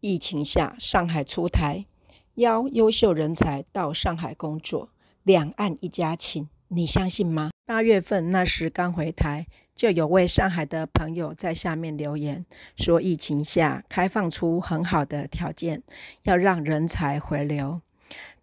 疫情下，上海出台邀优秀人才到上海工作，两岸一家亲，你相信吗？八月份那时刚回台，就有位上海的朋友在下面留言说，疫情下开放出很好的条件，要让人才回流。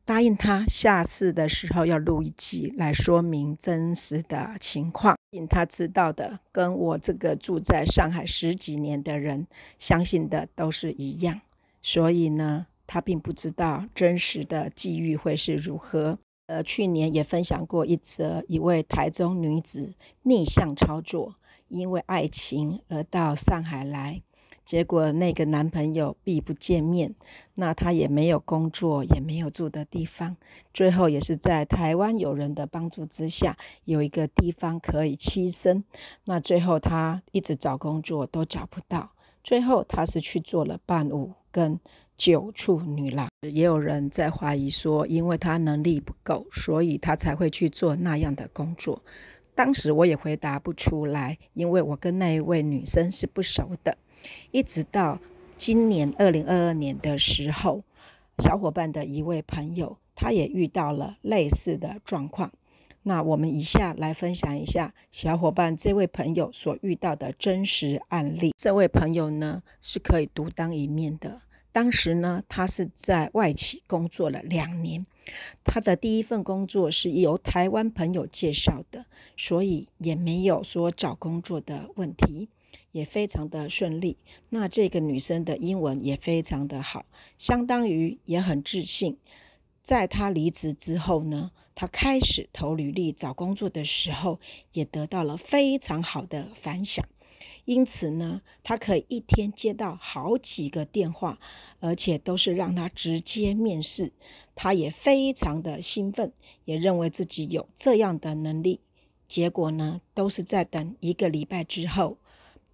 答应他下次的时候要录一集来说明真实的情况。他知道的跟我这个住在上海十几年的人相信的都是一样，所以呢，他并不知道真实的际遇会是如何。呃，去年也分享过一则一位台中女子逆向操作，因为爱情而到上海来。结果那个男朋友避不见面，那他也没有工作，也没有住的地方。最后也是在台湾友人的帮助之下，有一个地方可以栖身。那最后他一直找工作都找不到，最后他是去做了伴舞跟酒处女郎。也有人在怀疑说，因为她能力不够，所以她才会去做那样的工作。当时我也回答不出来，因为我跟那一位女生是不熟的。一直到今年二零二二年的时候，小伙伴的一位朋友，他也遇到了类似的状况。那我们一下来分享一下小伙伴这位朋友所遇到的真实案例。这位朋友呢是可以独当一面的，当时呢他是在外企工作了两年，他的第一份工作是由台湾朋友介绍的，所以也没有说找工作的问题。也非常的顺利，那这个女生的英文也非常的好，相当于也很自信。在她离职之后呢，她开始投履历找工作的时候，也得到了非常好的反响。因此呢，她可以一天接到好几个电话，而且都是让她直接面试。她也非常的兴奋，也认为自己有这样的能力。结果呢，都是在等一个礼拜之后。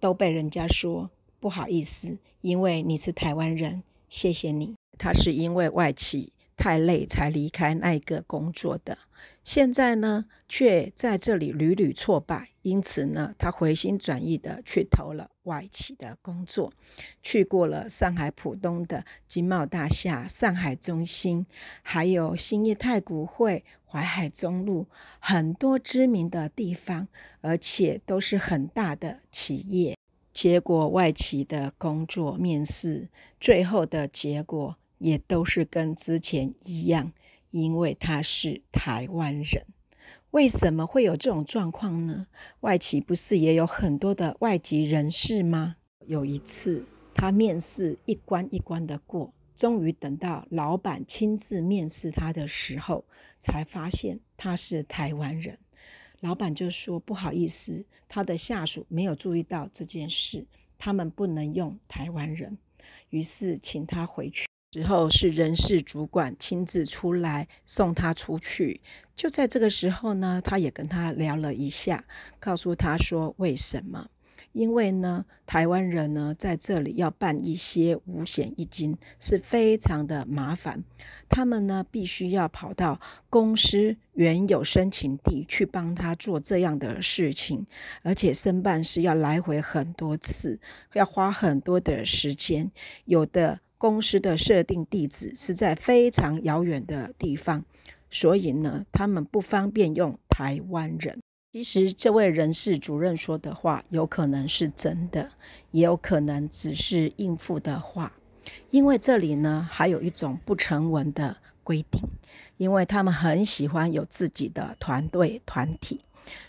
都被人家说不好意思，因为你是台湾人，谢谢你。他是因为外企。太累才离开那一个工作的，现在呢却在这里屡屡挫败，因此呢，他回心转意的去投了外企的工作，去过了上海浦东的金茂大厦、上海中心，还有兴业太古汇、淮海中路很多知名的地方，而且都是很大的企业。结果外企的工作面试，最后的结果。也都是跟之前一样，因为他是台湾人。为什么会有这种状况呢？外企不是也有很多的外籍人士吗？有一次，他面试一关一关的过，终于等到老板亲自面试他的时候，才发现他是台湾人。老板就说：“不好意思，他的下属没有注意到这件事，他们不能用台湾人。”于是请他回去。之后是人事主管亲自出来送他出去。就在这个时候呢，他也跟他聊了一下，告诉他说为什么？因为呢，台湾人呢在这里要办一些五险一金是非常的麻烦，他们呢必须要跑到公司原有申请地去帮他做这样的事情，而且申办是要来回很多次，要花很多的时间，有的。公司的设定地址是在非常遥远的地方，所以呢，他们不方便用台湾人。其实这位人事主任说的话，有可能是真的，也有可能只是应付的话。因为这里呢，还有一种不成文的规定，因为他们很喜欢有自己的团队团体。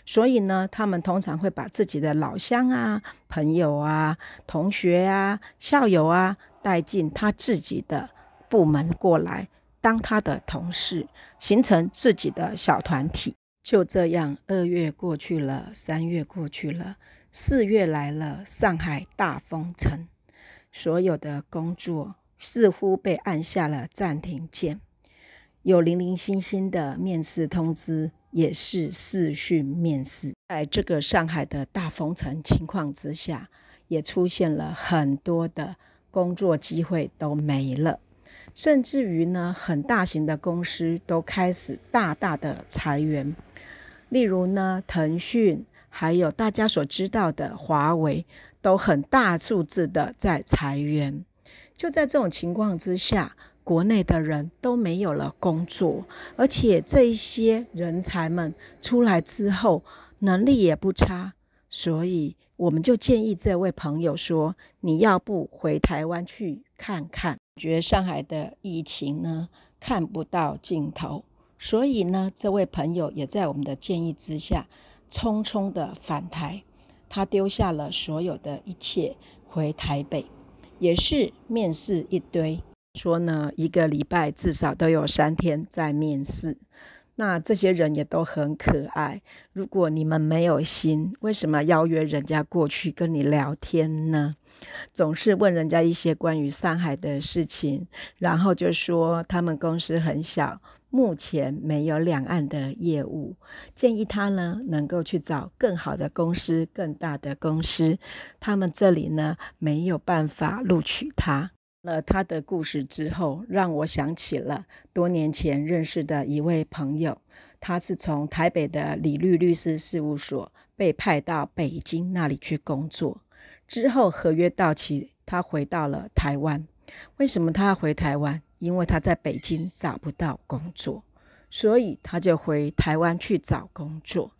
所以呢，他们通常会把自己的老乡啊、朋友啊、同学啊、校友啊带进他自己的部门过来当他的同事，形成自己的小团体。就这样，二月过去了，三月过去了，四月来了，上海大封城，所有的工作似乎被按下了暂停键。有零零星星的面试通知，也是视讯面试。在这个上海的大封城情况之下，也出现了很多的工作机会都没了，甚至于呢，很大型的公司都开始大大的裁员。例如呢，腾讯，还有大家所知道的华为，都很大数字的在裁员。就在这种情况之下。国内的人都没有了工作，而且这一些人才们出来之后能力也不差，所以我们就建议这位朋友说：“你要不回台湾去看看？”觉得上海的疫情呢看不到尽头，所以呢，这位朋友也在我们的建议之下，匆匆的返台，他丢下了所有的一切回台北，也是面试一堆。说呢，一个礼拜至少都有三天在面试。那这些人也都很可爱。如果你们没有心，为什么邀约人家过去跟你聊天呢？总是问人家一些关于上海的事情，然后就说他们公司很小，目前没有两岸的业务，建议他呢能够去找更好的公司、更大的公司。他们这里呢没有办法录取他。了他的故事之后，让我想起了多年前认识的一位朋友。他是从台北的李律律师事务所被派到北京那里去工作，之后合约到期，他回到了台湾。为什么他要回台湾？因为他在北京找不到工作，所以他就回台湾去找工作。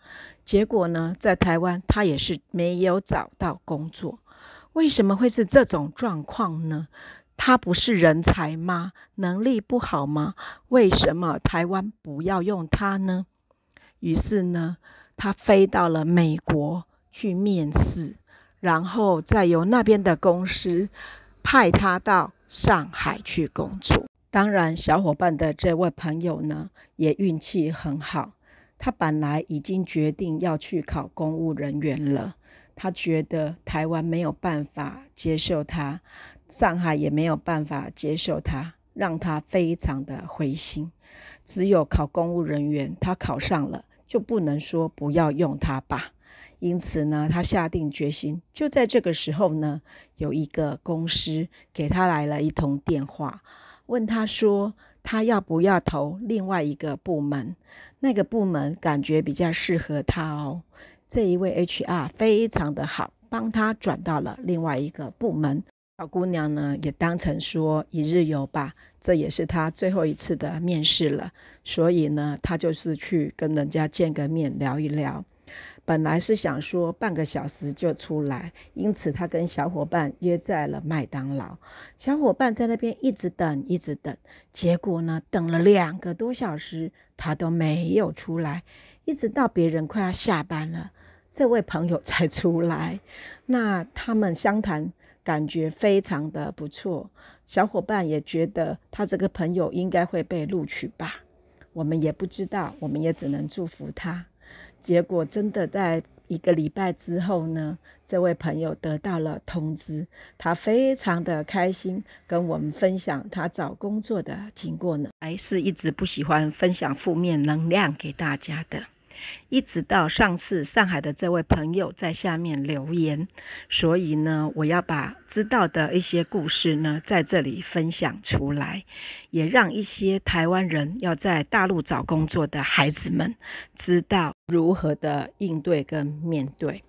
结果呢，在台湾他也是没有找到工作。为什么会是这种状况呢？他不是人才吗？能力不好吗？为什么台湾不要用他呢？于是呢，他飞到了美国去面试，然后再由那边的公司派他到上海去工作。当然，小伙伴的这位朋友呢，也运气很好，他本来已经决定要去考公务人员了。他觉得台湾没有办法接受他，上海也没有办法接受他，让他非常的灰心。只有考公务人员，他考上了就不能说不要用他吧。因此呢，他下定决心。就在这个时候呢，有一个公司给他来了一通电话，问他说他要不要投另外一个部门，那个部门感觉比较适合他哦。这一位 HR 非常的好，帮他转到了另外一个部门。小姑娘呢也当成说一日游吧，这也是她最后一次的面试了，所以呢，她就是去跟人家见个面聊一聊。本来是想说半个小时就出来，因此她跟小伙伴约在了麦当劳，小伙伴在那边一直等一直等，结果呢等了两个多小时，她都没有出来。一直到别人快要下班了，这位朋友才出来。那他们相谈，感觉非常的不错。小伙伴也觉得他这个朋友应该会被录取吧？我们也不知道，我们也只能祝福他。结果真的在一个礼拜之后呢，这位朋友得到了通知，他非常的开心，跟我们分享他找工作的经过呢，还是一直不喜欢分享负面能量给大家的。一直到上次上海的这位朋友在下面留言，所以呢，我要把知道的一些故事呢，在这里分享出来，也让一些台湾人要在大陆找工作的孩子们知道如何的应对跟面对。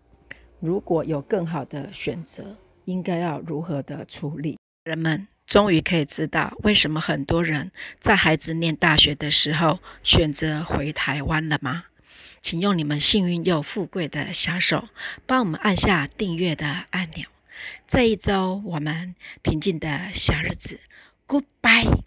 如果有更好的选择，应该要如何的处理？人们终于可以知道为什么很多人在孩子念大学的时候选择回台湾了吗？请用你们幸运又富贵的小手，帮我们按下订阅的按钮。这一周，我们平静的小日子，Goodbye。